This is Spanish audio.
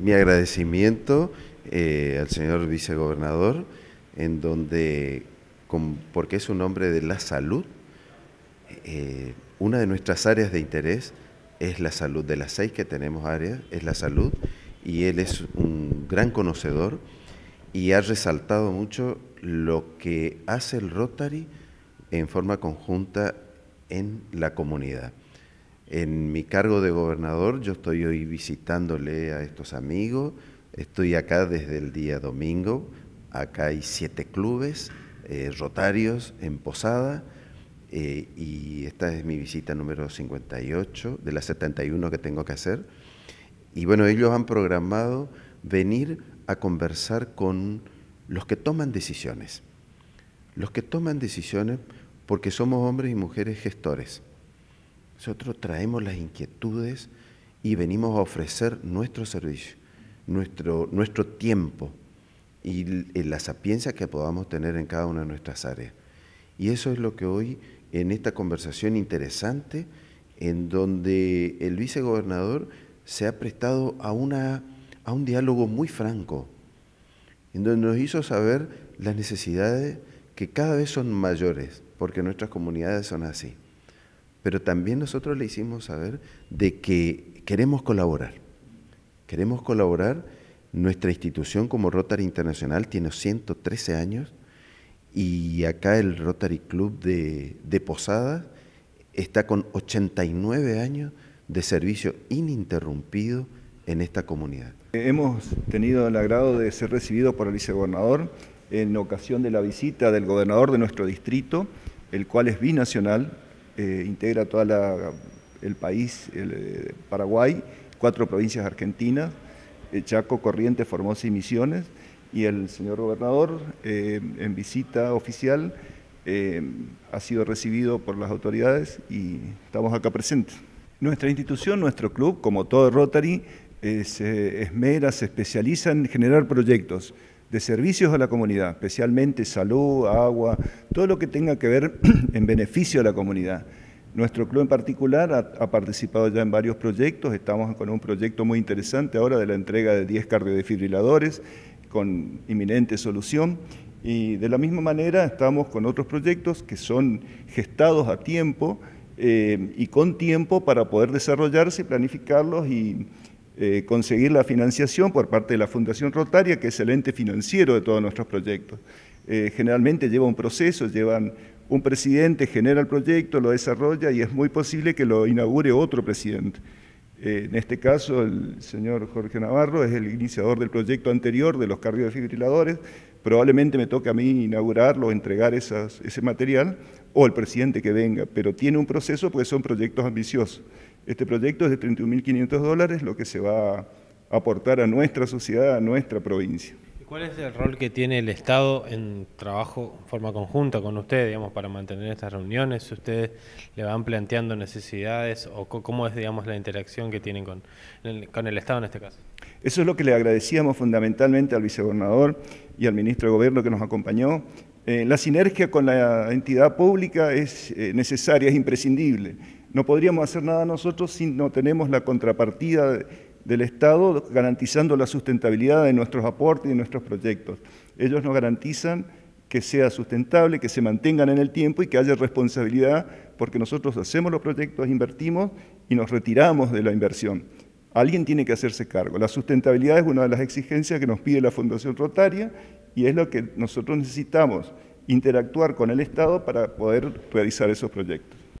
mi agradecimiento eh, al señor vicegobernador, en donde, porque es un hombre de la salud, eh, una de nuestras áreas de interés es la salud, de las seis que tenemos áreas, es la salud, y él es un gran conocedor y ha resaltado mucho lo que hace el Rotary en forma conjunta en la comunidad. En mi cargo de gobernador yo estoy hoy visitándole a estos amigos, estoy acá desde el día domingo, acá hay siete clubes, eh, Rotarios en Posada, eh, y esta es mi visita número 58 de las 71 que tengo que hacer. Y bueno, ellos han programado venir a conversar con los que toman decisiones, los que toman decisiones porque somos hombres y mujeres gestores. Nosotros traemos las inquietudes y venimos a ofrecer nuestro servicio, nuestro, tiempo y, eh, la sapiencia que podamos tener en cada una de nuestras áreas. Y eso es lo que hoy, en esta conversación interesante, en donde el vicegobernador se ha prestado a, una, a un diálogo muy franco, en donde nos hizo saber las necesidades que cada vez son mayores, porque nuestras comunidades son así pero también nosotros le hicimos saber de que queremos colaborar. Queremos colaborar. Nuestra institución como Rotary Internacional tiene 113 años y acá el Rotary Club de, de Posadas está con 89 años de servicio ininterrumpido en esta comunidad. Hemos tenido el agrado de ser recibidos por el vicegobernador en ocasión de la visita del gobernador de nuestro distrito, el cual es binacional, eh, integra todo el país, eh, Paraguay, cuatro provincias argentinas, eh, Chaco, Corrientes, Formosa y Misiones, y el señor gobernador en visita oficial ha sido recibido por las autoridades y estamos acá presentes. Nuestra institución, nuestro club, como todo Rotary, se esmera, se especializa en generar proyectos de servicios a la comunidad, especialmente salud, agua, todo lo que tenga que ver en beneficio a la comunidad. Nuestro club en particular ha, participado ya en varios proyectos, estamos con un proyecto muy interesante ahora de la entrega de 10 cardiodefibriladores con inminente solución y de la misma manera estamos con otros proyectos que son gestados a tiempo eh, y con tiempo para poder desarrollarse, planificarlos y, eh, conseguir la financiación por parte de la Fundación Rotaria, que es el ente financiero de todos nuestros proyectos. Eh, generalmente lleva un proceso, llevan un presidente, genera el proyecto, lo desarrolla y es muy posible que lo inaugure otro presidente. Eh, en este caso, el señor Jorge Navarro es el iniciador del proyecto anterior de los cardiofibriladores, probablemente me toque a mí inaugurarlo, entregar ese material, o el presidente que venga, pero tiene un proceso porque son proyectos ambiciosos. Este proyecto es de 31.500 dólares, lo que se va a aportar a nuestra sociedad, a nuestra provincia. ¿Y cuál es el rol que tiene el Estado en trabajo en forma conjunta con ustedes, digamos, para mantener estas reuniones? ¿Ustedes le van planteando necesidades o cómo es, digamos, la interacción que tienen con con el Estado en este caso? Eso es lo que le agradecíamos fundamentalmente al vicegobernador y al ministro de Gobierno que nos acompañó, eh, la sinergia con la entidad pública es eh, necesaria, es imprescindible. No podríamos hacer nada nosotros si no tenemos la contrapartida del Estado garantizando la sustentabilidad de nuestros aportes y de nuestros proyectos. Ellos nos garantizan que sea sustentable, que se mantengan en el tiempo y que haya responsabilidad, porque nosotros hacemos los proyectos, invertimos y nos retiramos de la inversión. Alguien tiene que hacerse cargo. La sustentabilidad es una de las exigencias que nos pide la Fundación Rotaria y es lo que nosotros necesitamos, interactuar con el Estado para poder realizar esos proyectos.